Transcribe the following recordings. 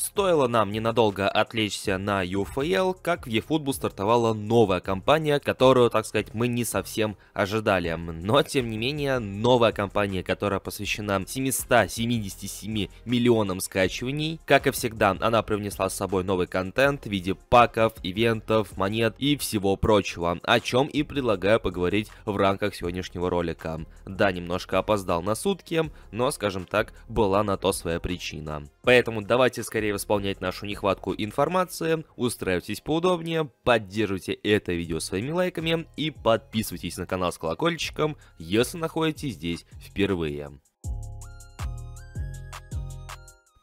Стоило нам ненадолго отвлечься на UFL, как в eFootball стартовала новая компания, которую, так сказать, мы не совсем ожидали. Но, тем не менее, новая компания, которая посвящена 777 миллионам скачиваний. Как и всегда, она привнесла с собой новый контент в виде паков, ивентов, монет и всего прочего, о чем и предлагаю поговорить в рамках сегодняшнего ролика. Да, немножко опоздал на сутки, но, скажем так, была на то своя причина. Поэтому давайте скорее быстрее восполнять нашу нехватку информации. Устраивайтесь поудобнее, поддерживайте это видео своими лайками и подписывайтесь на канал с колокольчиком, если находитесь здесь впервые.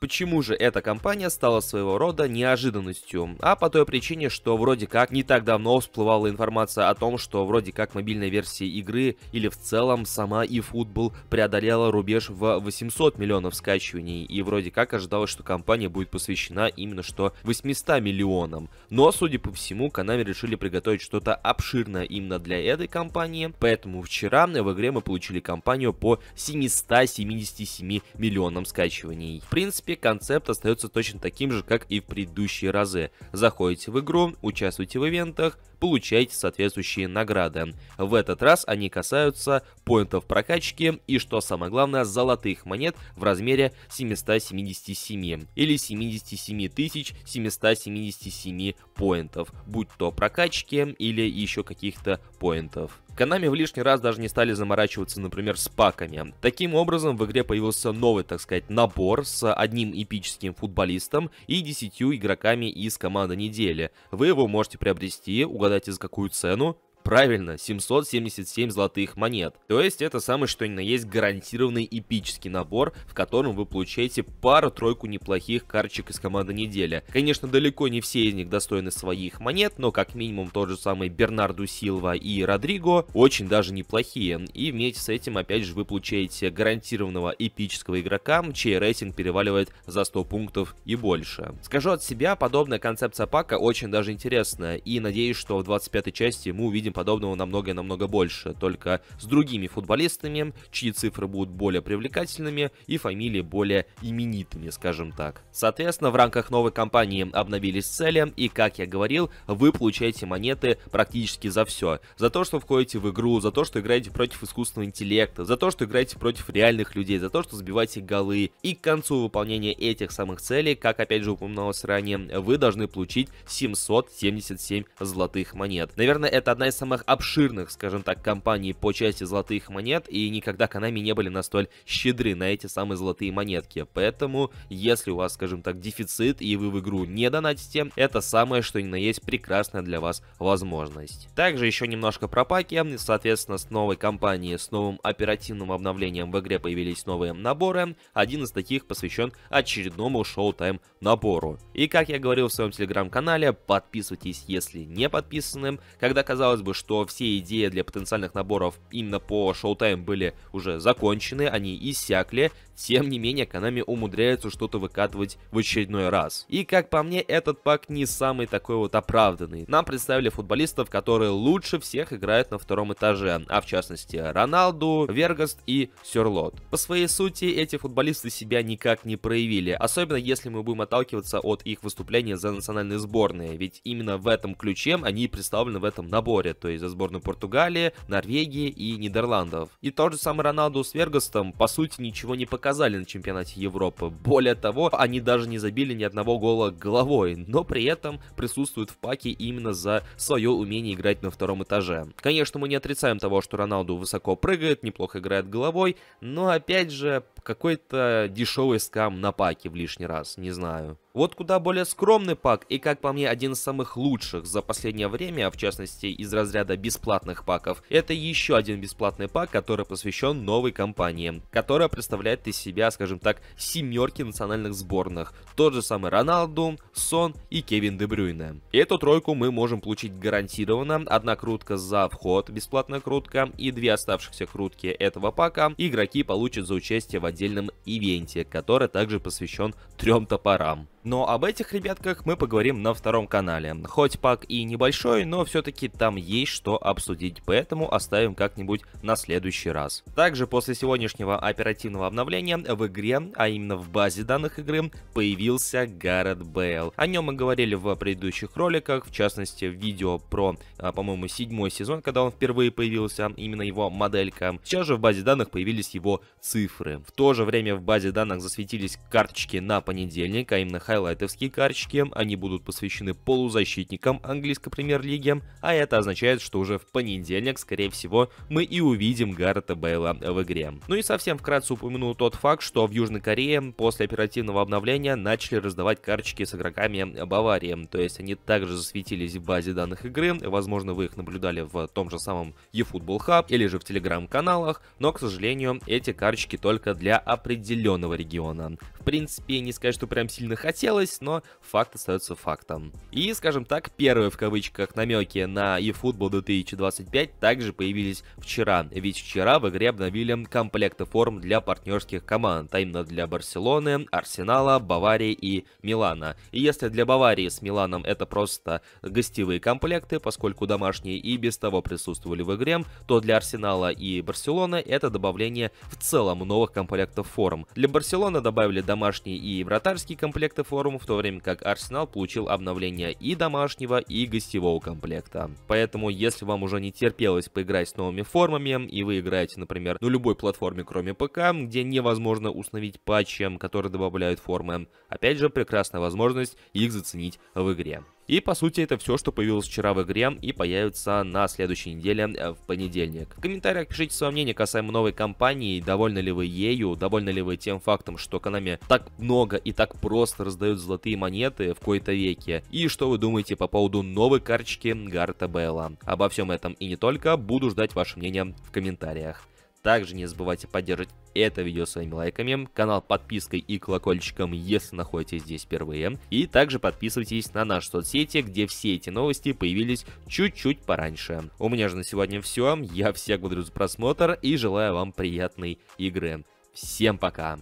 Почему же эта компания стала своего рода неожиданностью? А по той причине, что вроде как не так давно всплывала информация о том, что вроде как мобильная версия игры или в целом сама eFootball преодолела рубеж в 800 миллионов скачиваний и вроде как ожидалось, что компания будет посвящена именно что 800 миллионам. Но, судя по всему, Konami решили приготовить что-то обширное именно для этой компании, поэтому вчера в игре мы получили компанию по 777 миллионам скачиваний. В принципе, концепт остается точно таким же, как и в предыдущие разы. Заходите в игру, участвуйте в ивентах, получаете соответствующие награды. В этот раз они касаются поинтов прокачки и, что самое главное, золотых монет в размере 777 или 77 тысяч 777 поинтов, будь то прокачки или еще каких-то поинтов. Konami в лишний раз даже не стали заморачиваться, например, с паками. Таким образом, в игре появился новый, так сказать, набор с одним эпическим футболистом и десятью игроками из команды недели. Вы его можете приобрести, угадайте за какую цену, Правильно, 777 золотых монет. То есть это самый что ни на есть гарантированный эпический набор, в котором вы получаете пару-тройку неплохих карточек из команды недели. Конечно, далеко не все из них достойны своих монет, но как минимум тот же самый Бернарду Силва и Родриго очень даже неплохие. И вместе с этим, опять же, вы получаете гарантированного эпического игрока, чей рейтинг переваливает за 100 пунктов и больше. Скажу от себя, подобная концепция пака очень даже интересная, и надеюсь, что в 25 части мы увидим подобного намного-намного больше, только с другими футболистами, чьи цифры будут более привлекательными и фамилии более именитыми, скажем так. Соответственно, в рамках новой кампании обновились цели, и, как я говорил, вы получаете монеты практически за все. За то, что входите в игру, за то, что играете против искусственного интеллекта, за то, что играете против реальных людей, за то, что забиваете голы. И к концу выполнения этих самых целей, как опять же упоминалось ранее, вы должны получить 777 золотых монет. Наверное, это одна из самых самых обширных, скажем так, компаний по части золотых монет, и никогда Konami не были настолько щедры на эти самые золотые монетки. Поэтому, если у вас, скажем так, дефицит и вы в игру не донатите, это самое, что ни на есть прекрасная для вас возможность. Также еще немножко про паки. Соответственно, с новой компанией, с новым оперативным обновлением в игре появились новые наборы. Один из таких посвящен очередному шоу-тайм набору. И как я говорил в своем телеграм-канале, подписывайтесь, если не подписаны. Когда казалось бы, что все идеи для потенциальных наборов именно по шоу-тайм были уже закончены, они иссякли, тем не менее, Konami умудряются что-то выкатывать в очередной раз. И, как по мне, этот пак не самый такой вот оправданный. Нам представили футболистов, которые лучше всех играют на втором этаже, а в частности Роналду, Вергаст и Сюрлот. По своей сути, эти футболисты себя никак не проявили, особенно если мы будем отталкиваться от их выступления за национальные сборные, ведь именно в этом ключе они представлены в этом наборе, то есть за сборную Португалии, Норвегии и Нидерландов. И тот же самый Роналду с Вергастом, по сути, ничего не показал показали на чемпионате Европы. Более того, они даже не забили ни одного гола головой, но при этом присутствуют в паке именно за свое умение играть на втором этаже. Конечно, мы не отрицаем того, что Роналду высоко прыгает, неплохо играет головой, но опять же, какой-то дешевый скам на паке в лишний раз, не знаю. Вот куда более скромный пак и, как по мне, один из самых лучших за последнее время, в частности из разряда бесплатных паков, это еще один бесплатный пак, который посвящен новой компании, которая представляет из себя, скажем так, семерки национальных сборных. Тот же самый Роналду, Сон и Кевин Дебрюйне. Эту тройку мы можем получить гарантированно. Одна крутка за вход, бесплатная крутка, и две оставшихся крутки этого пака игроки получат за участие в отдельном ивенте, который также посвящен трем топорам. Но об этих ребятках мы поговорим на втором канале. Хоть пак и небольшой, но все-таки там есть что обсудить, поэтому оставим как-нибудь на следующий раз. Также после сегодняшнего оперативного обновления в игре, а именно в базе данных игры, появился Гаррет Бейл. О нем мы говорили в предыдущих роликах, в частности в видео про, а, по-моему, седьмой сезон, когда он впервые появился, именно его моделька. Сейчас же в базе данных появились его цифры. В то же время в базе данных засветились карточки на понедельник, а именно хайлайтовские карточки, они будут посвящены полузащитникам английской премьер-лиги, а это означает, что уже в понедельник, скорее всего, мы и увидим Гаррета Бейла в игре. Ну и совсем вкратце упомяну тот факт, что в Южной Корее после оперативного обновления начали раздавать карточки с игроками Баварии, то есть они также засветились в базе данных игры, возможно вы их наблюдали в том же самом eFootball Hub или же в телеграм-каналах, но, к сожалению, эти карточки только для определенного региона принципе, не сказать, что прям сильно хотелось, но факт остается фактом. И, скажем так, первые в кавычках намеки на eFootball 2025 также появились вчера, ведь вчера в игре обновили комплекты форм для партнерских команд, а именно для Барселоны, Арсенала, Баварии и Милана. И если для Баварии с Миланом это просто гостевые комплекты, поскольку домашние и без того присутствовали в игре, то для Арсенала и Барселоны это добавление в целом новых комплектов форм. Для Барселоны добавили домашние домашний и вратарский комплекты форум, в то время как Арсенал получил обновление и домашнего, и гостевого комплекта. Поэтому, если вам уже не терпелось поиграть с новыми формами, и вы играете, например, на любой платформе, кроме ПК, где невозможно установить патчи, которые добавляют формы, опять же, прекрасная возможность их заценить в игре. И по сути это все, что появилось вчера в игре и появится на следующей неделе э, в понедельник. В комментариях пишите свое мнение касаемо новой кампании, довольны ли вы ею, довольны ли вы тем фактом, что Konami так много и так просто раздают золотые монеты в кои-то веке, и что вы думаете по поводу новой карточки Гарта Белла. Обо всем этом и не только, буду ждать ваше мнение в комментариях. Также не забывайте поддерживать это видео своими лайками, канал подпиской и колокольчиком, если находитесь здесь впервые. И также подписывайтесь на наши соцсети, где все эти новости появились чуть-чуть пораньше. У меня же на сегодня все. Я всех благодарю за просмотр и желаю вам приятной игры. Всем пока!